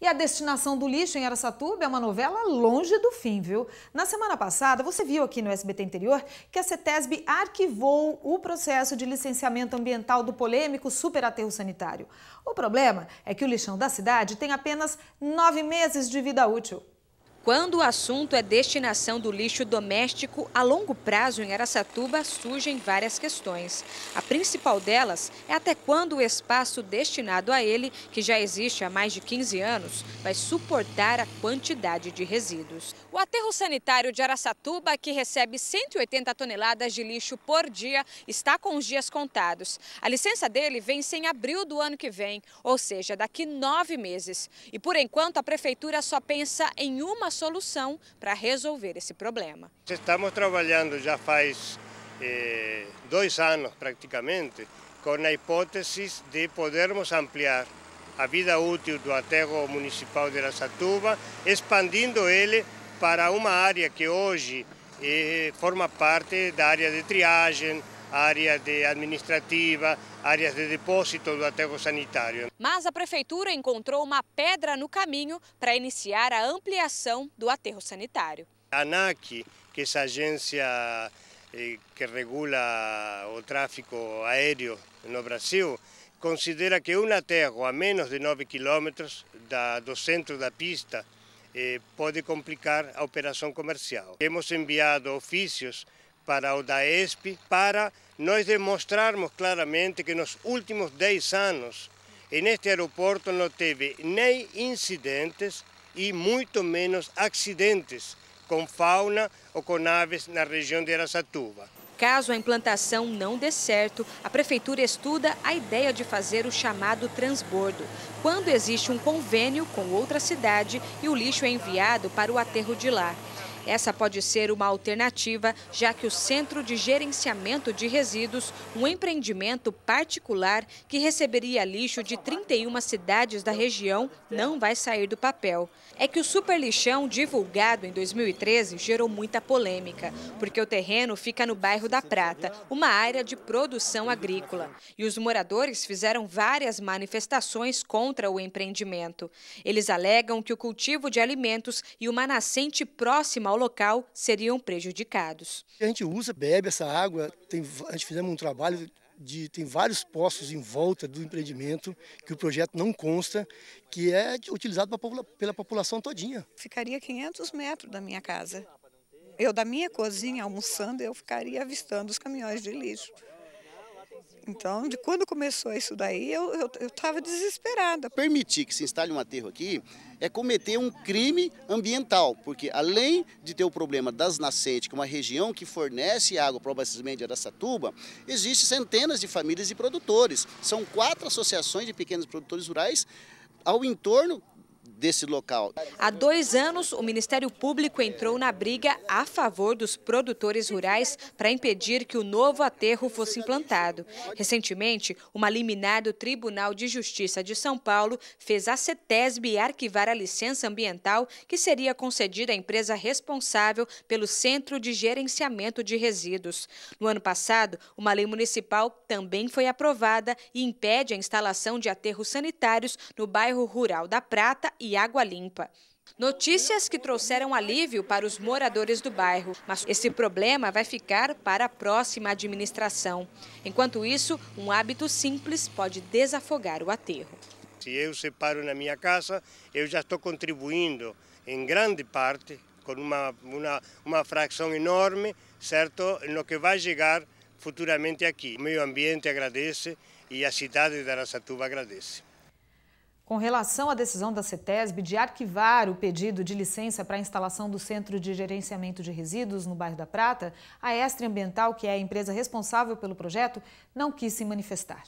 E a destinação do lixo em Aracatuba é uma novela longe do fim, viu? Na semana passada, você viu aqui no SBT Interior que a CETESB arquivou o processo de licenciamento ambiental do polêmico superaterro sanitário. O problema é que o lixão da cidade tem apenas nove meses de vida útil. Quando o assunto é destinação do lixo doméstico, a longo prazo em Aracatuba surgem várias questões. A principal delas é até quando o espaço destinado a ele, que já existe há mais de 15 anos, vai suportar a quantidade de resíduos. O aterro sanitário de Aracatuba, que recebe 180 toneladas de lixo por dia, está com os dias contados. A licença dele vence em abril do ano que vem, ou seja, daqui nove meses. E por enquanto a prefeitura só pensa em uma solução para resolver esse problema. Estamos trabalhando já faz eh, dois anos praticamente com a hipótese de podermos ampliar a vida útil do aterro municipal de Lasatuba, expandindo ele para uma área que hoje eh, forma parte da área de triagem, áreas de administrativa, áreas de depósito do aterro sanitário. Mas a prefeitura encontrou uma pedra no caminho para iniciar a ampliação do aterro sanitário. A ANAC, que é essa agência eh, que regula o tráfico aéreo no Brasil, considera que um aterro a menos de 9 quilômetros do centro da pista eh, pode complicar a operação comercial. Temos enviado ofícios para o DAESP, para nós demonstrarmos claramente que nos últimos 10 anos, neste aeroporto não teve nem incidentes e muito menos acidentes com fauna ou com aves na região de Aracatuba. Caso a implantação não dê certo, a prefeitura estuda a ideia de fazer o chamado transbordo, quando existe um convênio com outra cidade e o lixo é enviado para o aterro de lá. Essa pode ser uma alternativa, já que o Centro de Gerenciamento de Resíduos, um empreendimento particular que receberia lixo de 31 cidades da região, não vai sair do papel. É que o superlixão divulgado em 2013 gerou muita polêmica, porque o terreno fica no bairro da Prata, uma área de produção agrícola. E os moradores fizeram várias manifestações contra o empreendimento. Eles alegam que o cultivo de alimentos e uma nascente próxima ao local seriam prejudicados. A gente usa, bebe essa água, tem, a gente fizemos um trabalho de, tem vários postos em volta do empreendimento que o projeto não consta, que é utilizado pela, pela população todinha. Ficaria 500 metros da minha casa. Eu da minha cozinha almoçando, eu ficaria avistando os caminhões de lixo. Então, de quando começou isso daí, eu estava desesperada. Permitir que se instale um aterro aqui é cometer um crime ambiental, porque além de ter o problema das nascentes, que é uma região que fornece água para o abastecimento de Aracatuba, existe centenas de famílias e produtores. São quatro associações de pequenos produtores rurais ao entorno desse local. Há dois anos, o Ministério Público entrou na briga a favor dos produtores rurais para impedir que o novo aterro fosse implantado. Recentemente, uma liminar do Tribunal de Justiça de São Paulo fez a CETESB arquivar a licença ambiental que seria concedida à empresa responsável pelo Centro de Gerenciamento de Resíduos. No ano passado, uma lei municipal também foi aprovada e impede a instalação de aterros sanitários no bairro rural da Prata e e água limpa. Notícias que trouxeram alívio para os moradores do bairro, mas esse problema vai ficar para a próxima administração. Enquanto isso, um hábito simples pode desafogar o aterro. Se eu separo na minha casa, eu já estou contribuindo em grande parte, com uma, uma, uma fração enorme, certo, no que vai chegar futuramente aqui. O meio ambiente agradece e a cidade de Aracatuba agradece. Com relação à decisão da CETESB de arquivar o pedido de licença para a instalação do Centro de Gerenciamento de Resíduos no bairro da Prata, a Estre Ambiental, que é a empresa responsável pelo projeto, não quis se manifestar.